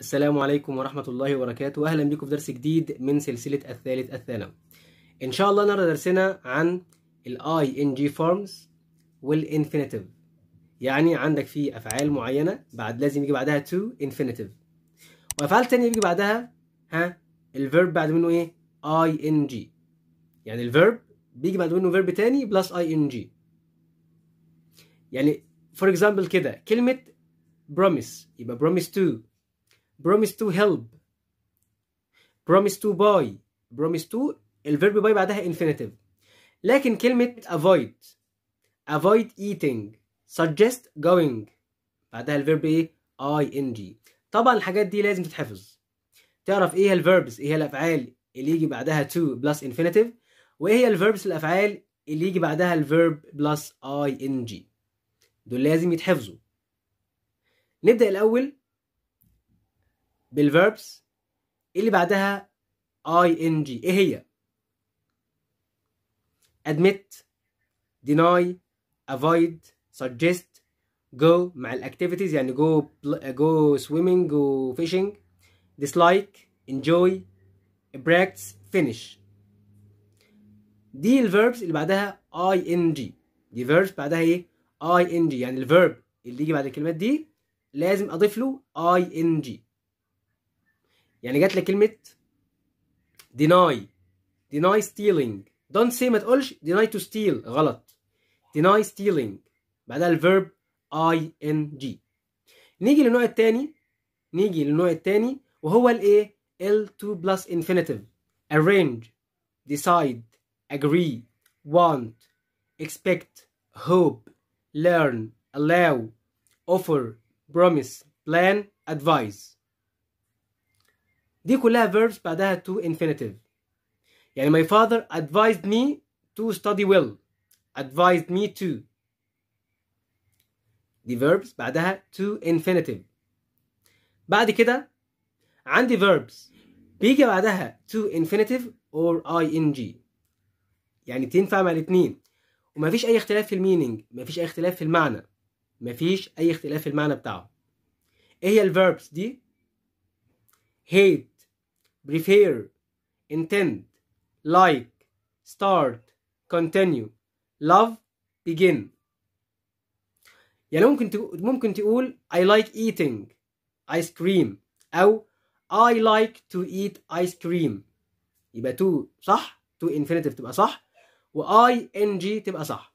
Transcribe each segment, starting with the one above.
السلام عليكم ورحمة الله وبركاته وأهلا بكم في درس جديد من سلسلة الثالث الثانوي إن شاء الله نرى درسنا عن الـ ING forms والinfinitive يعني عندك في أفعال معينة بعد لازم يجي بعدها to infinitive وأفعال تانية بيجي بعدها ها الفيرب بعد منه إيه ING يعني الفيرب بيجي بعد منه فيرب تاني بلس ING يعني فور اكزامبل كده كلمة promise يبقى promise to promise to help promise to buy promise to الفيرب باي بعدها infinitive لكن كلمة avoid avoid eating suggest going بعدها الفيرب ايه ing طبعا الحاجات دي لازم تتحفظ تعرف ايه هي الفيربس ايه هي الافعال اللي يجي بعدها to plus infinitive وايه هي الفيربس الافعال اللي يجي بعدها الفيرب plus ing دول لازم يتحفظوا نبدأ الأول بالverbs اللي بعدها ing ايه هي admit deny avoid suggest go مع activities يعني go go swimming go fishing dislike enjoy practice finish دي الverbs اللي بعدها ing دي verbs بعدها ايه ing يعني الverb اللي يجي بعد الكلمات دي لازم اضيف له ing يعني جات لي كلمه deny deny stealing don't say ما تقولش deny to steal غلط deny stealing بعدها الفيرب ing نيجي للنوع الثاني نيجي للنوع الثاني وهو الايه L2 plus infinitive arrange decide agree want expect hope learn allow offer promise plan advise دي كلها verbs بعدها to infinitive يعني my father advised me to study well advised me to دي verbs بعدها to infinitive بعد كده عندي verbs بيجي بعدها to infinitive or ing يعني تنفع مع الاتنين ومفيش أي اختلاف في المينينج مفيش أي اختلاف في المعنى مفيش أي اختلاف في المعنى بتاعه إيه هي الفيربس دي؟ hate prefer intend like start continue love begin يعني ممكن تقول ممكن تقول I like eating ice cream أو I like to eat ice cream يبقى to صح to infinitive تبقى صح و I N G تبقى صح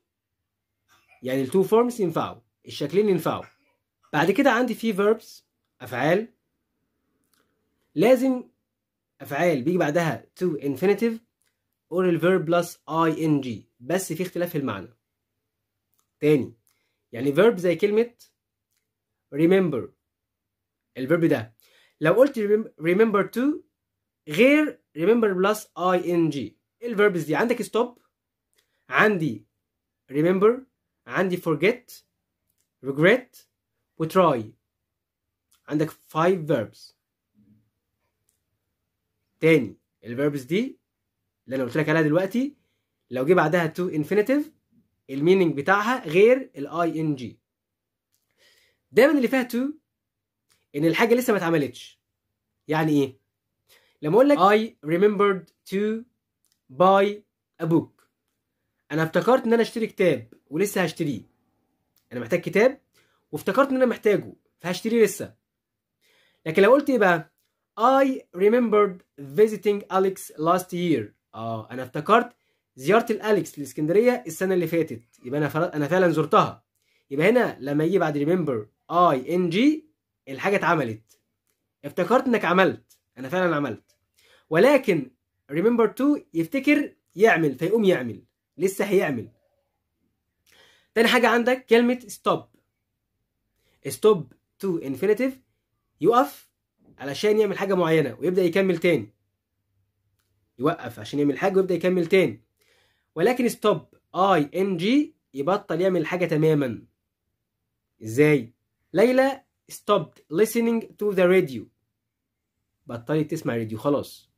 يعني التو فورمز ينفعوا الشكلين ينفعوا بعد كده عندي في verbs أفعال لازم افعال بيجي بعدها to infinitive or verb plus ing بس في اختلاف في المعنى تاني يعني verb زي كلمة remember الفيرب ده لو قلت remember to غير remember plus ing الفيربز دي عندك stop عندي remember عندي forget regret وتراي عندك 5 verbs تاني الفيربس دي اللي انا قلت لك عليها دلوقتي لو جه بعدها تو انفينيتيف الميننج بتاعها غير الاي ان جي دايما اللي فيها تو ان الحاجه لسه ما اتعملتش يعني ايه لما اقول لك I remembered to buy a book انا افتكرت ان انا اشتري كتاب ولسه هشتريه انا محتاج كتاب وافتكرت ان انا محتاجه فهشتريه لسه لكن لو قلت ايه بقى I remembered visiting Alex last year اه انا افتكرت زياره الاليكس للاسكندريه السنه اللي فاتت يبقى انا فل... انا فعلا زرتها يبقى هنا لما يجي بعد remember I N G الحاجه اتعملت افتكرت انك عملت انا فعلا عملت ولكن remember to يفتكر يعمل فيقوم يعمل لسه هيعمل تاني حاجه عندك كلمه stop stop to infinitive يقف علشان يعمل حاجه معينه ويبدا يكمل تاني يوقف عشان يعمل حاجه ويبدا يكمل تاني ولكن ستوب اي ان جي يبطل يعمل حاجه تماما ازاي ليلى stopped listening to the radio بطلت تسمع راديو خلاص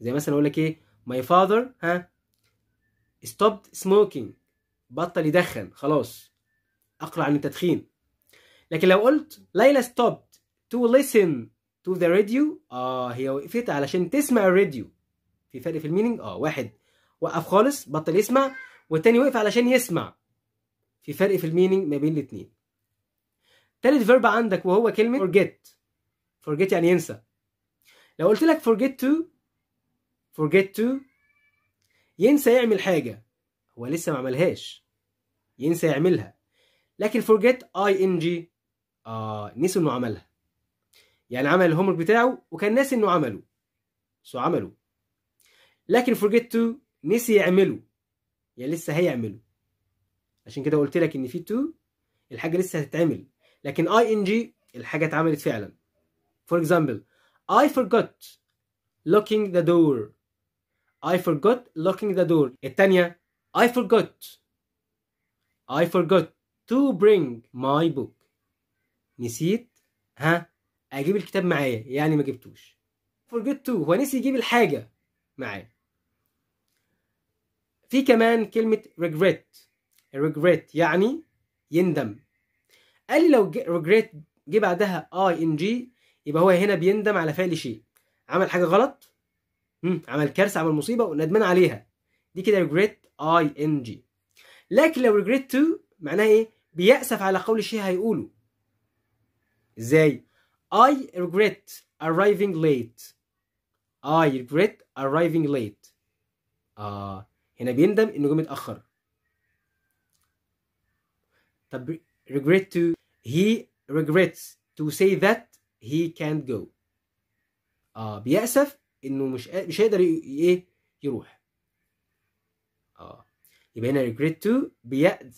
زي مثلا اقول لك ايه my father ها stopped smoking بطل يدخن خلاص اقلع عن التدخين لكن لو قلت ليلى ستوب to listen to the radio اه هي وقفت علشان تسمع الراديو في فرق في المينينج اه واحد وقف خالص بطل يسمع والتاني وقف علشان يسمع في فرق في المينينج ما بين الاتنين تالت فيرب عندك وهو كلمة forget forget يعني ينسى لو قلت لك forget to forget to ينسى يعمل حاجة هو لسه ما عملهاش ينسى يعملها لكن forget ing آه نسي انه عملها يعني عمل الهوم بتاعه وكان ناسي انه عمله سو عمله لكن فورجيت تو نسي يعمله يعني لسه هيعمله عشان كده قلت لك ان في تو الحاجه لسه هتتعمل لكن اي ان جي الحاجه اتعملت فعلا فور example I forgot locking the door اي فورجوت لوكينج ذا دور الثانيه اي فورجوت I forgot to bring my book نسيت ها اجيب الكتاب معايا يعني ما جبتوش forget to هو نسي يجيب الحاجه معايا في كمان كلمه regret regret يعني يندم قال لي لو regret جه بعدها ing يبقى هو هنا بيندم على فعل شيء عمل حاجه غلط عمل كارثه عمل مصيبه وندمان عليها دي كده regret ing لكن لو regret to معناها ايه بيأسف على قول الشيء هيقوله ازاي I regret arriving late I regret arriving late آه هنا بيندم إنه جه متأخر طب regret to he regrets to say that he can't go آه بيأسف إنه مش مش هيقدر إيه يروح آه يبقى هنا regret to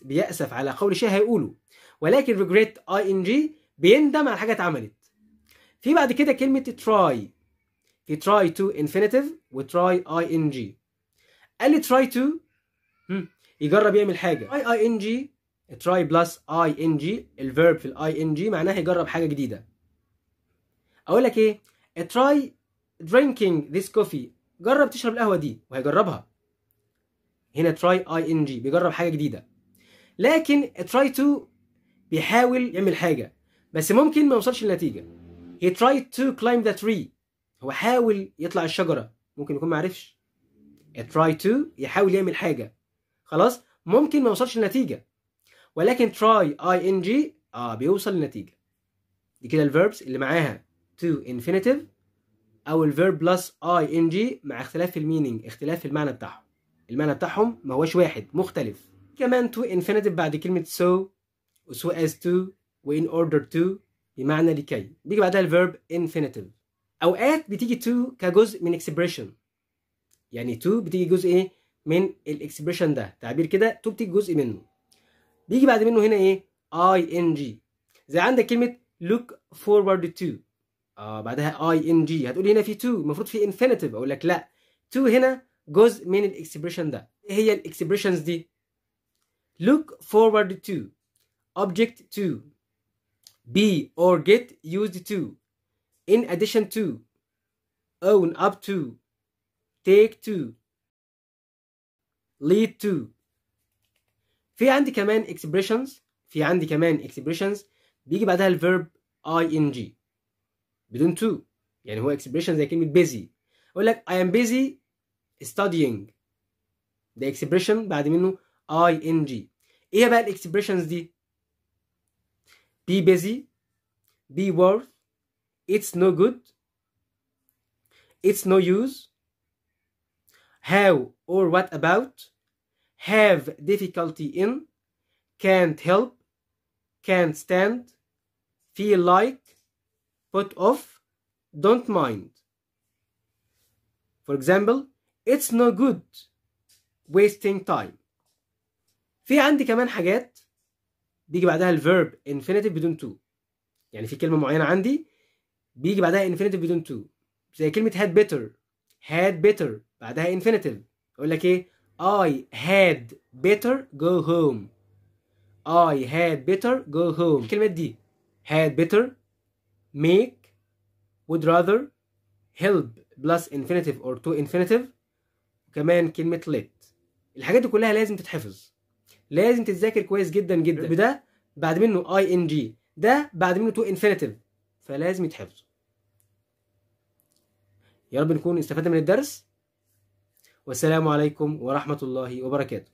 بيأسف على قول شيء هيقوله ولكن regret ing بيندم على حاجة اتعملت في بعد كده كلمة try في try to infinitive و try ing قال لي try to يجرب يعمل حاجة try ing try plus ing verb في ال ing معناها يجرب حاجة جديدة أقول لك إيه try drinking this coffee جرب تشرب القهوة دي وهيجربها هنا try ing بيجرب حاجة جديدة لكن try to بيحاول يعمل حاجة بس ممكن ما يوصلش لنتيجة he tried to climb the tree هو حاول يطلع الشجرة ممكن يكون معرفش try to يحاول يعمل حاجة خلاص ممكن ما يوصلش لنتيجة ولكن try ing اه بيوصل لنتيجة دي كده الفيربس اللي معاها to infinitive او الفيرب بلس ing مع اختلاف المينينج اختلاف المعنى بتاعهم المعنى بتاعهم ما هوش واحد مختلف كمان to infinitive بعد كلمة so وسو so as to و in order to بمعنى لكي بيجي بعدها الفيرب انفينيتيف اوقات بتيجي تو كجزء من اكسبريشن يعني تو بتيجي جزء ايه من الاكسبريشن ده تعبير كده تو بتيجي جزء منه بيجي بعد منه هنا ايه اي ان جي زي عندك كلمه لوك فورورد تو اه بعدها اي ان جي هتقول هنا في تو المفروض في انفينيتيف اقول لك لا تو هنا جزء من الاكسبريشن ده ايه هي الاكسبريشنز دي لوك فورورد تو اوبجكت تو be or get used to, in addition to, own up to, take to, lead to. في عندي كمان expressions في عندي كمان expressions بيجي بعدها الverb ing بدون to يعني هو expression زي كلمة busy أقول لك I am busy studying ده expression بعد منه ing ايه بقى الاكسبريشنز دي be busy. Be worth. It's no good. It's no use. How or what about? Have difficulty in. Can't help. Can't stand. Feel like. Put off. Don't mind. For example, it's no good wasting time. في عندي كمان حاجات بيجي بعدها الفيرب انفينيتيف بدون تو يعني في كلمه معينه عندي بيجي بعدها انفينيتيف بدون تو زي كلمه هاد بيتر هاد بيتر بعدها انفينيتيف يقول لك ايه I had better go home I had better go home الكلمات دي had better make would rather help plus infinitive or to infinitive وكمان كلمة let الحاجات دي كلها لازم تتحفظ لازم تتذاكر كويس جدا جدا ده بعد منه اي ان جي ده بعد منه تو انفينيتيف فلازم يتحفظ يا رب نكون استفدنا من الدرس والسلام عليكم ورحمه الله وبركاته